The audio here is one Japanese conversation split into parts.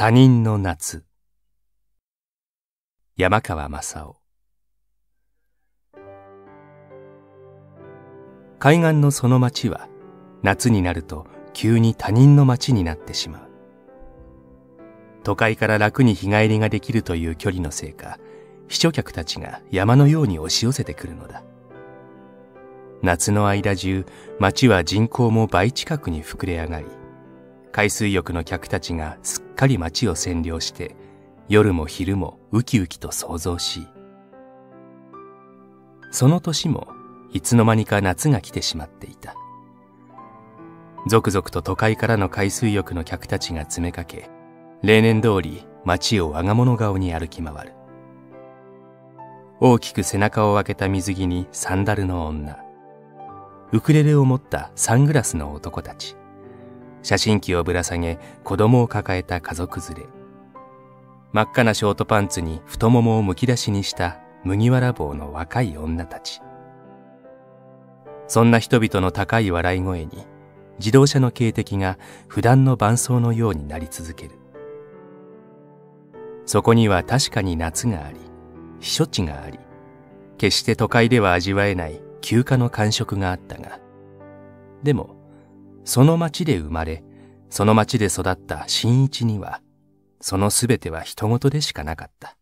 他人の夏山川正夫海岸のその町は夏になると急に他人の町になってしまう都会から楽に日帰りができるという距離のせいか秘書客たちが山のように押し寄せてくるのだ夏の間中町は人口も倍近くに膨れ上がり海水浴の客たちがすっかり町を占領して、夜も昼もウキウキと想像し、その年もいつの間にか夏が来てしまっていた。続々と都会からの海水浴の客たちが詰めかけ、例年通り街を我が物顔に歩き回る。大きく背中を開けた水着にサンダルの女、ウクレレを持ったサングラスの男たち、写真機をぶら下げ子供を抱えた家族連れ真っ赤なショートパンツに太ももをむき出しにした麦わら帽の若い女たちそんな人々の高い笑い声に自動車の警笛が普段の伴奏のようになり続けるそこには確かに夏があり避暑地があり決して都会では味わえない休暇の感触があったがでもその町で生まれ、その町で育った新一には、そのすべては人事でしかなかった。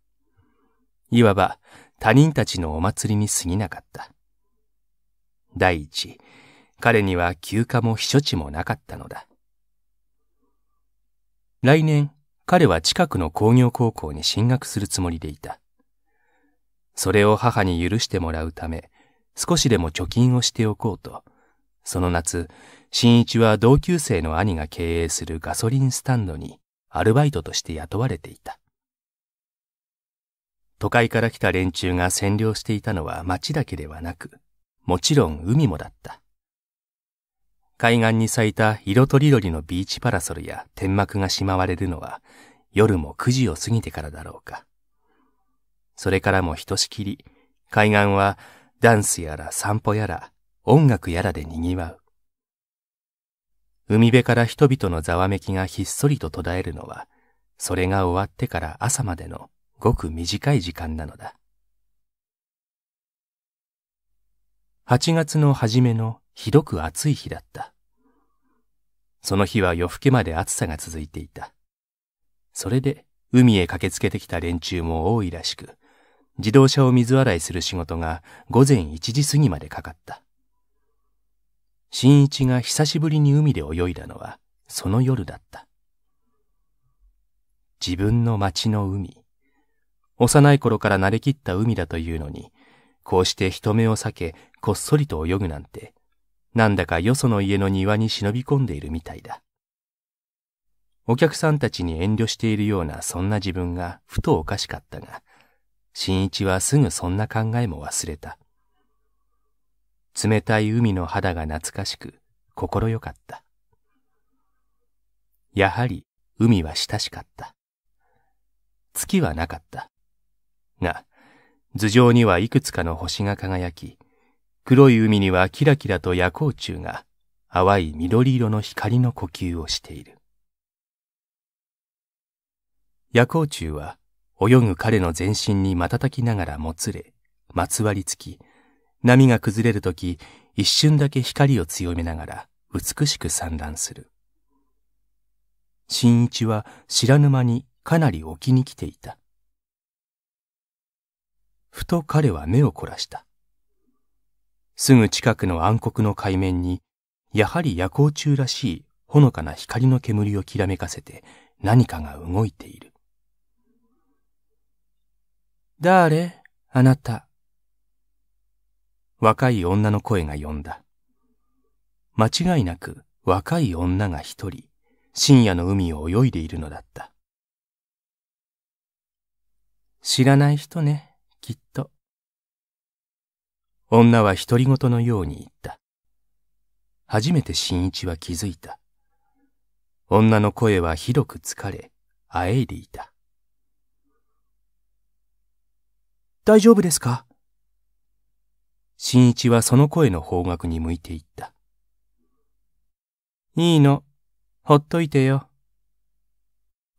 いわば他人たちのお祭りに過ぎなかった。第一、彼には休暇も避暑地もなかったのだ。来年、彼は近くの工業高校に進学するつもりでいた。それを母に許してもらうため、少しでも貯金をしておこうと、その夏、新一は同級生の兄が経営するガソリンスタンドにアルバイトとして雇われていた。都会から来た連中が占領していたのは町だけではなく、もちろん海もだった。海岸に咲いた色とりどりのビーチパラソルや天幕がしまわれるのは夜も9時を過ぎてからだろうか。それからもひとしきり海岸はダンスやら散歩やら音楽やらで賑わう。海辺から人々のざわめきがひっそりと途絶えるのは、それが終わってから朝までのごく短い時間なのだ。8月の初めのひどく暑い日だった。その日は夜更けまで暑さが続いていた。それで海へ駆けつけてきた連中も多いらしく、自動車を水洗いする仕事が午前1時過ぎまでかかった。新一が久しぶりに海で泳いだのはその夜だった。自分の町の海。幼い頃から慣れきった海だというのに、こうして人目を避け、こっそりと泳ぐなんて、なんだかよその家の庭に忍び込んでいるみたいだ。お客さんたちに遠慮しているようなそんな自分がふとおかしかったが、新一はすぐそんな考えも忘れた。冷たい海の肌が懐かしく、心よかった。やはり海は親しかった。月はなかった。が、頭上にはいくつかの星が輝き、黒い海にはキラキラと夜光虫が淡い緑色の光の呼吸をしている。夜光虫は泳ぐ彼の全身に瞬きながらもつれ、まつわりつき、波が崩れるとき、一瞬だけ光を強めながら美しく散乱する。新一は知らぬ間にかなり沖に来ていた。ふと彼は目を凝らした。すぐ近くの暗黒の海面に、やはり夜光中らしいほのかな光の煙をきらめかせて何かが動いている。誰あなた。若い女の声が呼んだ。間違いなく若い女が一人、深夜の海を泳いでいるのだった。知らない人ね、きっと。女は独り言のように言った。初めて新一は気づいた。女の声はひどく疲れ、あえいでいた。大丈夫ですか新一はその声の方角に向いていった。いいの、ほっといてよ。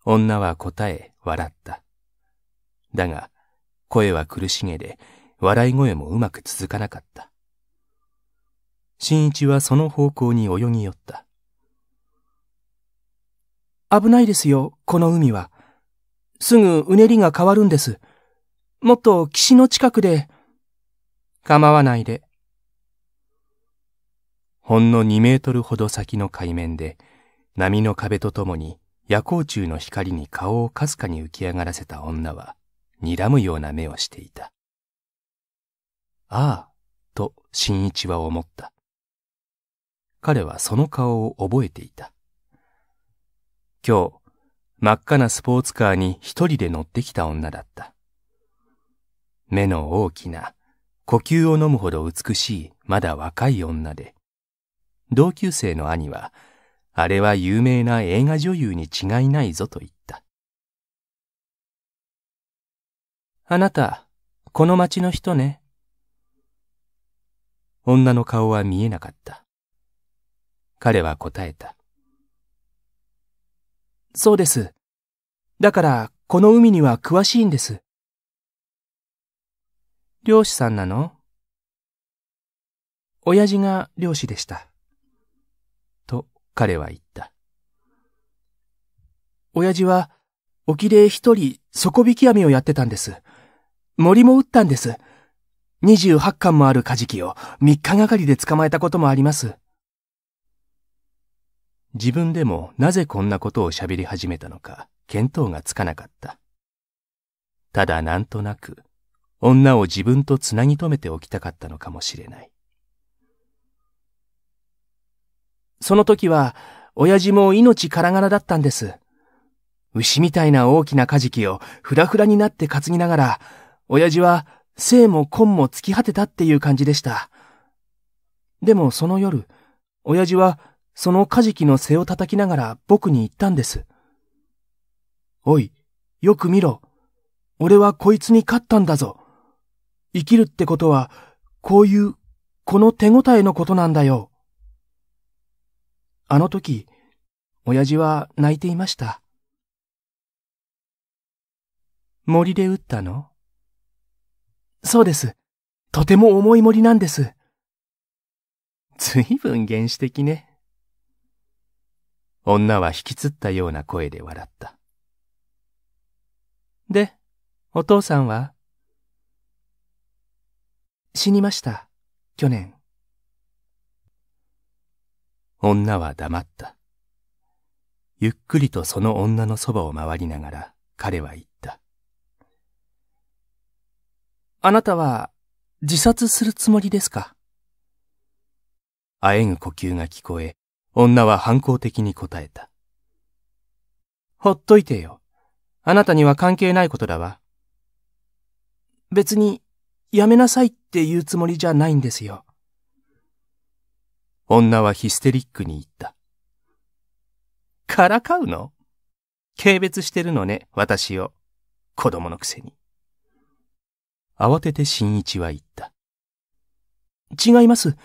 女は答え、笑った。だが、声は苦しげで、笑い声もうまく続かなかった。新一はその方向に泳ぎ寄った。危ないですよ、この海は。すぐうねりが変わるんです。もっと岸の近くで。構わないで。ほんの2メートルほど先の海面で、波の壁とともに夜光中の光に顔をかすかに浮き上がらせた女は、睨むような目をしていた。ああ、と新一は思った。彼はその顔を覚えていた。今日、真っ赤なスポーツカーに一人で乗ってきた女だった。目の大きな呼吸を飲むほど美しい、まだ若い女で、同級生の兄は、あれは有名な映画女優に違いないぞと言った。あなた、この町の人ね。女の顔は見えなかった。彼は答えた。そうです。だから、この海には詳しいんです。漁師さんなの親父が漁師でした。と彼は言った。親父は沖で一人底引き網をやってたんです。森も打ったんです。28巻もあるカジキを3日がかりで捕まえたこともあります。自分でもなぜこんなことを喋り始めたのか見当がつかなかった。ただなんとなく女を自分とつなぎ止めておきたかったのかもしれない。その時は、親父も命からがらだったんです。牛みたいな大きなカジキをふらふらになって担ぎながら、親父は生も根も尽き果てたっていう感じでした。でもその夜、親父はそのカジキの背を叩きながら僕に言ったんです。おい、よく見ろ。俺はこいつに勝ったんだぞ。生きるってことは、こういう、この手応えのことなんだよ。あの時、親父は泣いていました。森で撃ったのそうです。とても重い森なんです。ずいぶん原始的ね。女は引きつったような声で笑った。で、お父さんは死にました、去年。女は黙った。ゆっくりとその女のそばを回りながら彼は言った。あなたは自殺するつもりですかあえぐ呼吸が聞こえ、女は反抗的に答えた。ほっといてよ。あなたには関係ないことだわ。別にやめなさいって言うつもりじゃないんですよ。女はヒステリックに言った。からかうの軽蔑してるのね、私を。子供のくせに。慌てて新一は言った。違います。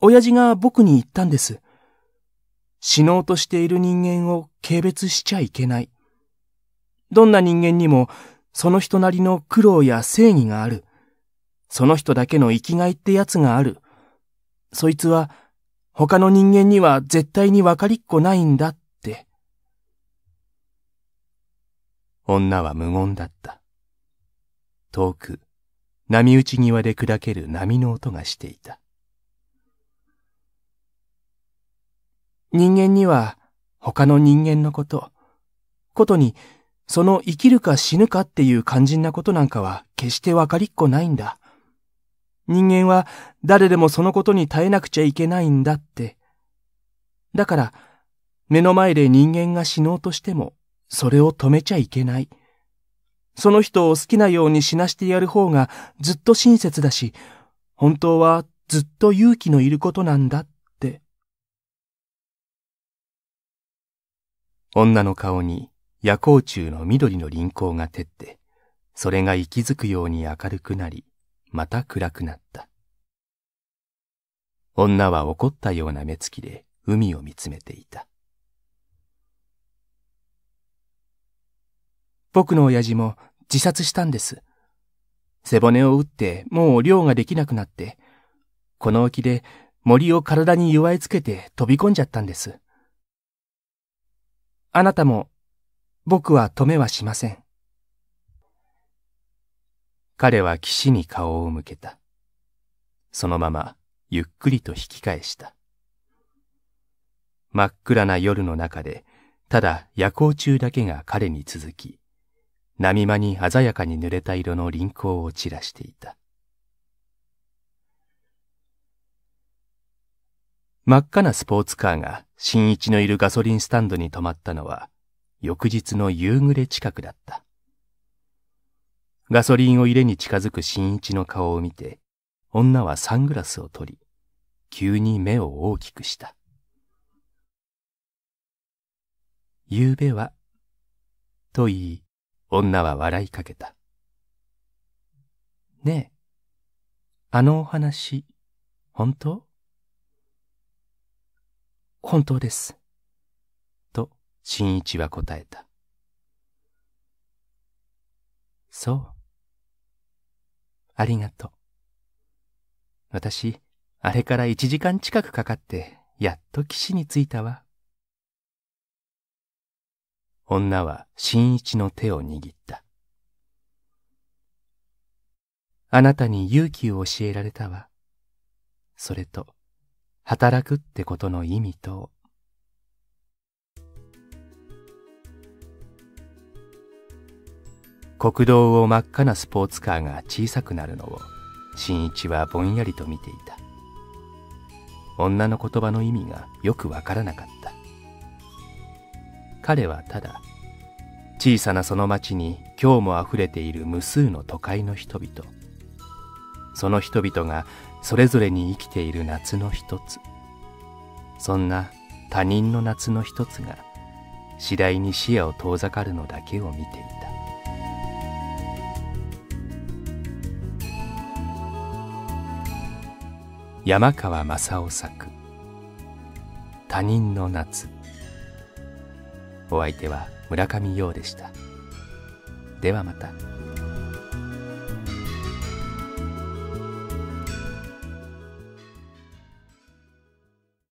親父が僕に言ったんです。死のうとしている人間を軽蔑しちゃいけない。どんな人間にも、その人なりの苦労や正義がある。その人だけの生きがいってやつがある。そいつは、他の人間には絶対に分かりっこないんだって。女は無言だった。遠く、波打ち際で砕ける波の音がしていた。人間には他の人間のこと、ことにその生きるか死ぬかっていう肝心なことなんかは決して分かりっこないんだ。人間は誰でもそのことに耐えなくちゃいけないんだって。だから、目の前で人間が死のうとしても、それを止めちゃいけない。その人を好きなように死なしてやる方がずっと親切だし、本当はずっと勇気のいることなんだって。女の顔に夜光虫の緑の輪行が照って、それが息づくように明るくなり、また暗くなった。女は怒ったような目つきで海を見つめていた。僕の親父も自殺したんです。背骨を打ってもう漁ができなくなって、この沖で森を体に弱いつけて飛び込んじゃったんです。あなたも僕は止めはしません。彼は岸に顔を向けた。そのままゆっくりと引き返した。真っ暗な夜の中で、ただ夜行中だけが彼に続き、波間に鮮やかに濡れた色の輪行を散らしていた。真っ赤なスポーツカーが新一のいるガソリンスタンドに止まったのは、翌日の夕暮れ近くだった。ガソリンを入れに近づく新一の顔を見て、女はサングラスを取り、急に目を大きくした。夕べは、と言い、女は笑いかけた。ねえ、あのお話、本当本当です。と、新一は答えた。そう。ありがとう。私、あれから一時間近くかかって、やっと岸に着いたわ。女は新一の手を握った。あなたに勇気を教えられたわ。それと、働くってことの意味と、国道を真っ赤なスポーツカーが小さくなるのを新一はぼんやりと見ていた女の言葉の意味がよくわからなかった彼はただ小さなその町に今日もあふれている無数の都会の人々その人々がそれぞれに生きている夏の一つそんな他人の夏の一つが次第に視野を遠ざかるのだけを見ていた山川正夫作他人の夏お相手は村上陽でしたではまた。